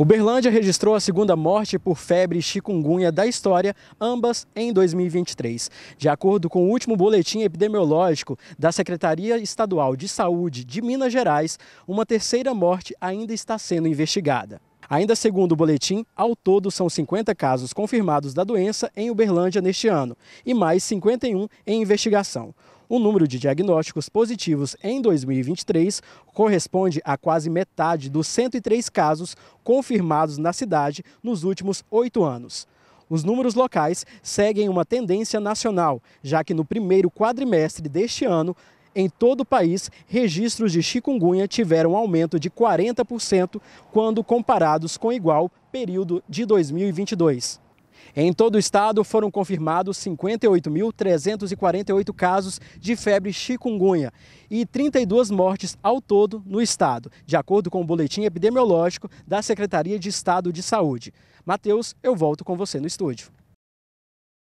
Uberlândia registrou a segunda morte por febre chikungunya da história, ambas em 2023. De acordo com o último boletim epidemiológico da Secretaria Estadual de Saúde de Minas Gerais, uma terceira morte ainda está sendo investigada. Ainda segundo o boletim, ao todo são 50 casos confirmados da doença em Uberlândia neste ano e mais 51 em investigação. O número de diagnósticos positivos em 2023 corresponde a quase metade dos 103 casos confirmados na cidade nos últimos oito anos. Os números locais seguem uma tendência nacional, já que no primeiro quadrimestre deste ano, em todo o país, registros de chikungunya tiveram aumento de 40% quando comparados com igual período de 2022. Em todo o estado foram confirmados 58.348 casos de febre chikungunya e 32 mortes ao todo no estado, de acordo com o boletim epidemiológico da Secretaria de Estado de Saúde. Matheus, eu volto com você no estúdio.